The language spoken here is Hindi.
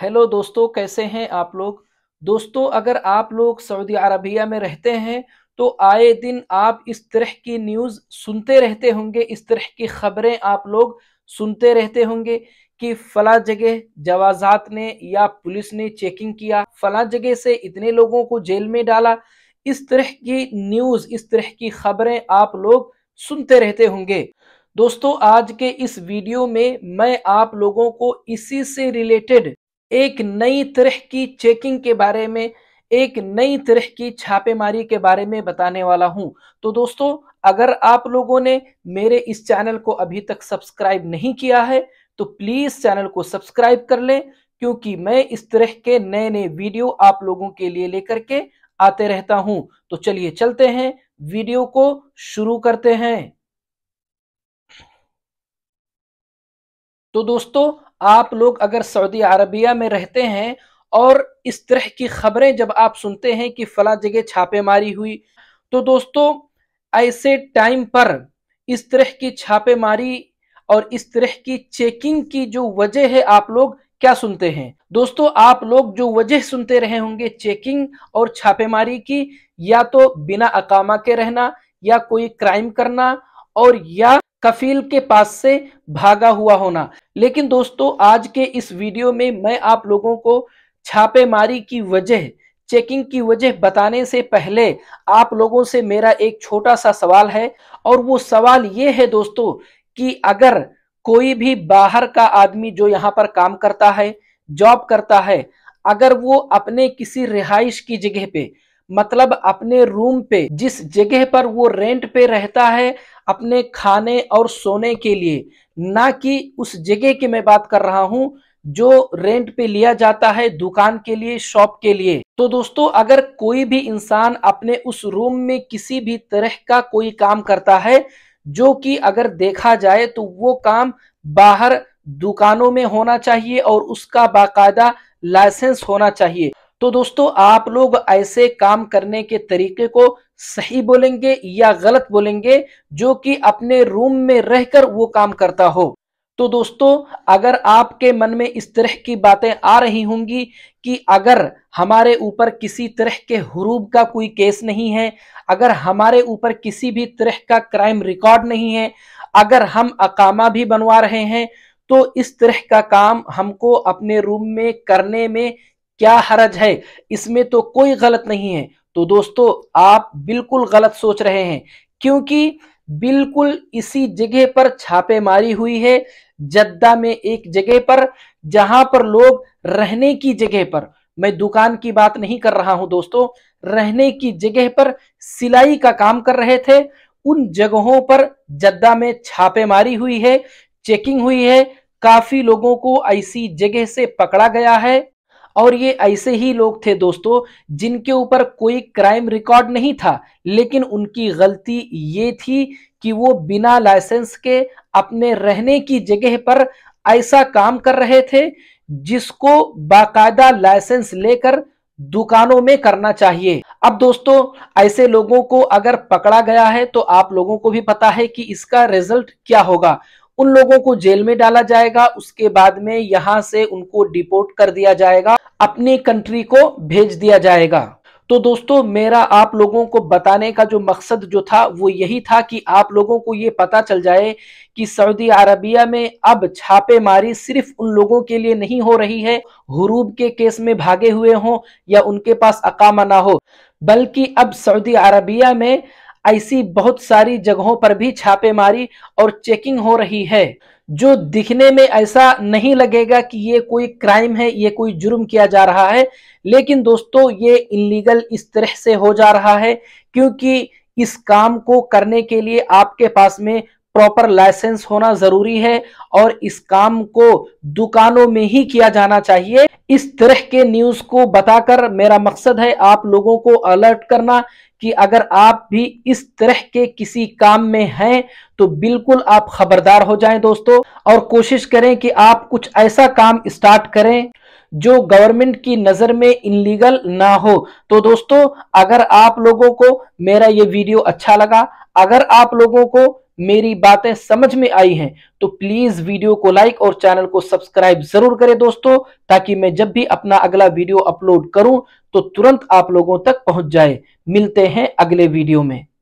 हेलो दोस्तों कैसे हैं आप लोग दोस्तों अगर आप लोग सऊदी अरबिया में रहते हैं तो आए दिन आप इस तरह की न्यूज़ सुनते रहते होंगे इस तरह की खबरें आप लोग सुनते रहते होंगे कि फला जगह जवाजात ने या पुलिस ने चेकिंग किया फला जगह से इतने लोगों को जेल में डाला इस तरह की न्यूज़ इस तरह की खबरें आप लोग सुनते रहते होंगे दोस्तों आज के इस वीडियो में मैं आप लोगों को इसी से रिलेटेड एक नई तरह की चेकिंग के बारे में एक नई तरह की छापेमारी के बारे में बताने वाला हूं तो दोस्तों अगर आप लोगों ने मेरे इस चैनल को अभी तक सब्सक्राइब नहीं किया है तो प्लीज चैनल को सब्सक्राइब कर लें क्योंकि मैं इस तरह के नए नए वीडियो आप लोगों के लिए लेकर के आते रहता हूं तो चलिए चलते हैं वीडियो को शुरू करते हैं तो दोस्तों आप लोग अगर सऊदी अरबिया में रहते हैं और इस तरह की खबरें जब आप सुनते हैं कि फला जगह छापेमारी हुई तो दोस्तों ऐसे टाइम पर इस तरह की छापेमारी और इस तरह की चेकिंग की जो वजह है आप लोग क्या सुनते हैं दोस्तों आप लोग जो वजह सुनते रहे होंगे चेकिंग और छापेमारी की या तो बिना अकामा के रहना या कोई क्राइम करना और या कफील के पास से भागा हुआ होना लेकिन दोस्तों आज के इस वीडियो में मैं आप लोगों को छापेमारी की वजह चेकिंग की वजह बताने से पहले आप लोगों से मेरा एक छोटा सा सवाल है और वो सवाल ये है दोस्तों कि अगर कोई भी बाहर का आदमी जो यहाँ पर काम करता है जॉब करता है अगर वो अपने किसी रिहाइश की जगह पे मतलब अपने रूम पे जिस जगह पर वो रेंट पे रहता है अपने खाने और सोने के लिए ना कि उस जगह की मैं बात कर रहा हूं जो रेंट पे लिया जाता है दुकान के लिए शॉप के लिए तो दोस्तों अगर कोई भी इंसान अपने उस रूम में किसी भी तरह का कोई काम करता है जो कि अगर देखा जाए तो वो काम बाहर दुकानों में होना चाहिए और उसका बाकायदा लाइसेंस होना चाहिए तो दोस्तों आप लोग ऐसे काम करने के तरीके को सही बोलेंगे या गलत बोलेंगे जो कि अपने रूम में रहकर वो काम करता हो तो दोस्तों अगर आपके मन में इस तरह की बातें आ रही होंगी कि अगर हमारे ऊपर किसी तरह के हरूब का कोई केस नहीं है अगर हमारे ऊपर किसी भी तरह का क्राइम रिकॉर्ड नहीं है अगर हम अकामा भी बनवा रहे हैं तो इस तरह का काम हमको अपने रूम में करने में क्या हरज है इसमें तो कोई गलत नहीं है तो दोस्तों आप बिल्कुल गलत सोच रहे हैं क्योंकि बिल्कुल इसी जगह पर छापेमारी हुई है जद्दा में एक जगह पर जहां पर लोग रहने की जगह पर मैं दुकान की बात नहीं कर रहा हूं दोस्तों रहने की जगह पर सिलाई का काम कर रहे थे उन जगहों पर जद्दा में छापेमारी हुई है चेकिंग हुई है काफी लोगों को ऐसी जगह से पकड़ा गया है और ये ऐसे ही लोग थे दोस्तों जिनके ऊपर कोई क्राइम रिकॉर्ड नहीं था लेकिन उनकी गलती ये थी कि वो बिना लाइसेंस के अपने रहने की जगह पर ऐसा काम कर रहे थे जिसको बाकायदा लाइसेंस लेकर दुकानों में करना चाहिए अब दोस्तों ऐसे लोगों को अगर पकड़ा गया है तो आप लोगों को भी पता है कि इसका रिजल्ट क्या होगा उन लोगों को जेल में डाला जाएगा उसके बाद में यहाँ से उनको डिपोर्ट कर दिया जाएगा अपनी कंट्री को भेज दिया जाएगा तो दोस्तों मेरा आप लोगों को बताने का जो मकसद जो था वो यही था कि आप लोगों को ये पता चल जाए कि सऊदी अरबिया में अब छापेमारी सिर्फ उन लोगों के लिए नहीं हो रही है हरूब के केस में भागे हुए हों या उनके पास अकामा ना हो बल्कि अब सऊदी अरबिया में ऐसी बहुत सारी जगहों पर भी छापेमारी और चेकिंग हो रही है जो दिखने में ऐसा नहीं लगेगा कि ये कोई क्राइम है ये कोई जुर्म किया जा रहा है लेकिन दोस्तों ये इलीगल इस तरह से हो जा रहा है क्योंकि इस काम को करने के लिए आपके पास में प्रॉपर लाइसेंस होना जरूरी है और इस काम को दुकानों में ही किया जाना चाहिए इस तरह के न्यूज को बताकर मेरा मकसद है आप लोगों को अलर्ट करना कि अगर आप भी इस तरह के किसी काम में हैं तो बिल्कुल आप खबरदार हो जाएं दोस्तों और कोशिश करें कि आप कुछ ऐसा काम स्टार्ट करें जो गवर्नमेंट की नज़र में इनलीगल ना हो तो दोस्तों अगर आप लोगों को मेरा ये वीडियो अच्छा लगा अगर आप लोगों को मेरी बातें समझ में आई हैं तो प्लीज वीडियो को लाइक और चैनल को सब्सक्राइब जरूर करें दोस्तों ताकि मैं जब भी अपना अगला वीडियो अपलोड करूं तो तुरंत आप लोगों तक पहुंच जाए मिलते हैं अगले वीडियो में